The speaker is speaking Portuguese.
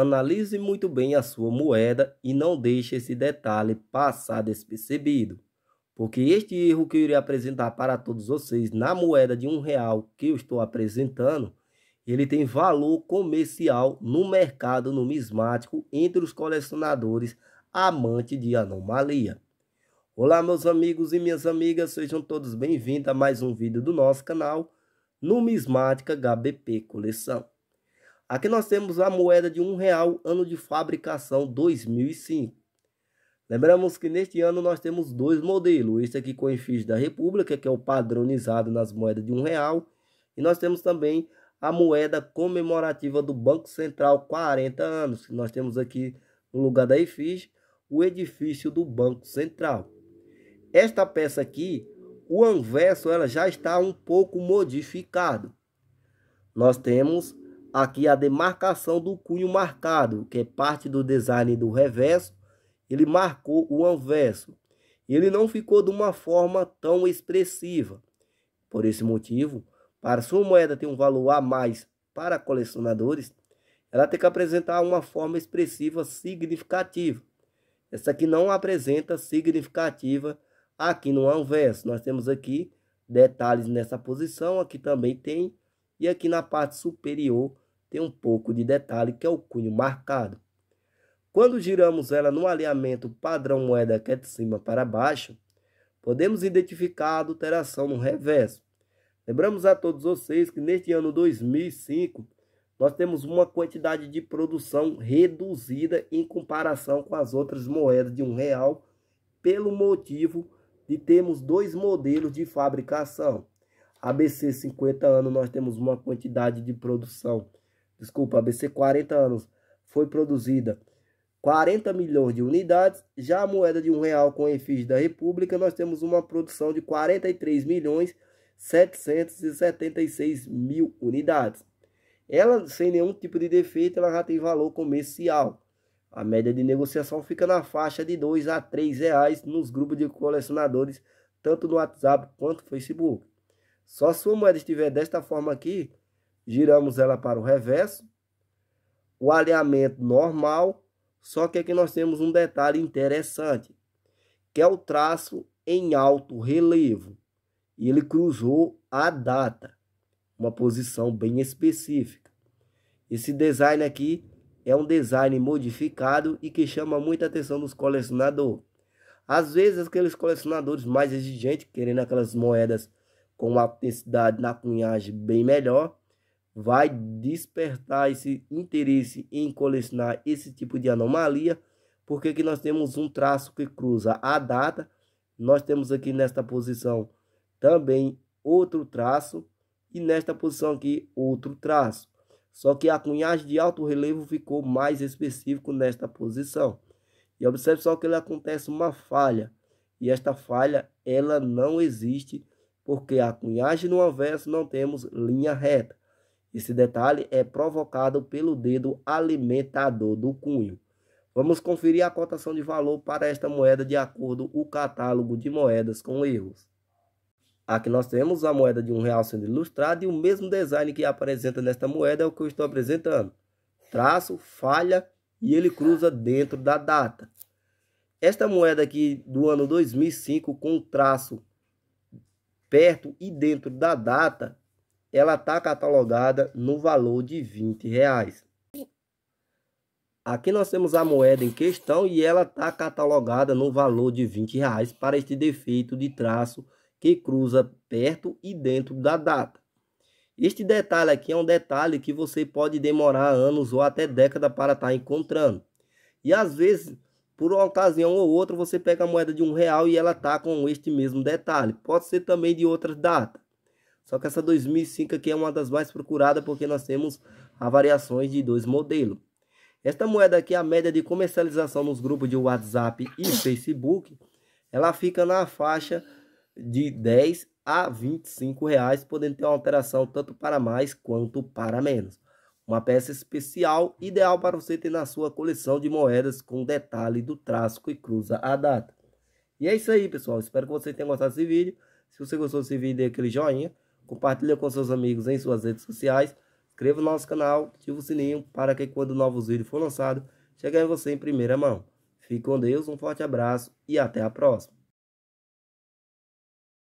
Analise muito bem a sua moeda e não deixe esse detalhe passar despercebido, porque este erro que eu irei apresentar para todos vocês na moeda de um real que eu estou apresentando, ele tem valor comercial no mercado numismático entre os colecionadores amantes de anomalia. Olá meus amigos e minhas amigas, sejam todos bem-vindos a mais um vídeo do nosso canal Numismática HBP Coleção. Aqui nós temos a moeda de um real, ano de fabricação 2005. Lembramos que neste ano nós temos dois modelos. Este aqui com o enfis da República, que é o padronizado nas moedas de um real. E nós temos também a moeda comemorativa do Banco Central 40 anos. Nós temos aqui no lugar da EFIS o edifício do Banco Central. Esta peça aqui, o anverso, ela já está um pouco modificado. Nós temos aqui a demarcação do cunho marcado, que é parte do design do reverso, ele marcou o anverso. Ele não ficou de uma forma tão expressiva. Por esse motivo, para sua moeda ter um valor a mais para colecionadores, ela tem que apresentar uma forma expressiva significativa. Essa aqui não apresenta significativa aqui no anverso. Nós temos aqui detalhes nessa posição, aqui também tem e aqui na parte superior tem um pouco de detalhe que é o cunho marcado. Quando giramos ela no alinhamento padrão moeda que é de cima para baixo, podemos identificar a alteração no reverso. Lembramos a todos vocês que neste ano 2005 nós temos uma quantidade de produção reduzida em comparação com as outras moedas de um real, pelo motivo de termos dois modelos de fabricação. ABC 50 anos nós temos uma quantidade de produção. Desculpa, ABC 40 anos foi produzida 40 milhões de unidades. Já a moeda de um real com efígie da República, nós temos uma produção de 43 milhões 776 mil unidades. Ela, sem nenhum tipo de defeito, ela já tem valor comercial. A média de negociação fica na faixa de 2 a 3 reais nos grupos de colecionadores, tanto no WhatsApp quanto no Facebook. Só se a moeda estiver desta forma aqui, giramos ela para o reverso, o alinhamento normal, só que aqui nós temos um detalhe interessante, que é o traço em alto relevo. E ele cruzou a data, uma posição bem específica. Esse design aqui é um design modificado e que chama muita atenção dos colecionadores. Às vezes aqueles colecionadores mais exigentes, querendo aquelas moedas com uma intensidade na cunhagem bem melhor, vai despertar esse interesse em colecionar esse tipo de anomalia, porque aqui nós temos um traço que cruza a data, nós temos aqui nesta posição também outro traço, e nesta posição aqui outro traço. Só que a cunhagem de alto relevo ficou mais específico nesta posição. E observe só que ele acontece uma falha, e esta falha ela não existe porque a cunhagem no anverso não temos linha reta. Esse detalhe é provocado pelo dedo alimentador do cunho. Vamos conferir a cotação de valor para esta moeda de acordo com o catálogo de moedas com erros. Aqui nós temos a moeda de um real sendo ilustrada e o mesmo design que apresenta nesta moeda é o que eu estou apresentando. Traço, falha e ele cruza dentro da data. Esta moeda aqui do ano 2005 com traço perto e dentro da data, ela está catalogada no valor de 20 reais. Aqui nós temos a moeda em questão e ela está catalogada no valor de 20 reais para este defeito de traço que cruza perto e dentro da data. Este detalhe aqui é um detalhe que você pode demorar anos ou até década para estar tá encontrando. E às vezes por uma ocasião ou outra, você pega a moeda de um real e ela tá com este mesmo detalhe. Pode ser também de outras datas. Só que essa 2005 aqui é uma das mais procuradas porque nós temos a variações de dois modelos. Esta moeda aqui, a média de comercialização nos grupos de WhatsApp e Facebook, ela fica na faixa de 10 a 25 reais, podendo ter uma alteração tanto para mais quanto para menos. Uma peça especial, ideal para você ter na sua coleção de moedas com detalhe do traço e cruza a data. E é isso aí, pessoal. Espero que vocês tenham gostado desse vídeo. Se você gostou desse vídeo, dê aquele joinha. Compartilha com seus amigos em suas redes sociais. Inscreva no nosso canal, ative o sininho para que quando novos vídeos for lançado, chegue você em primeira mão. Fique com Deus, um forte abraço e até a próxima.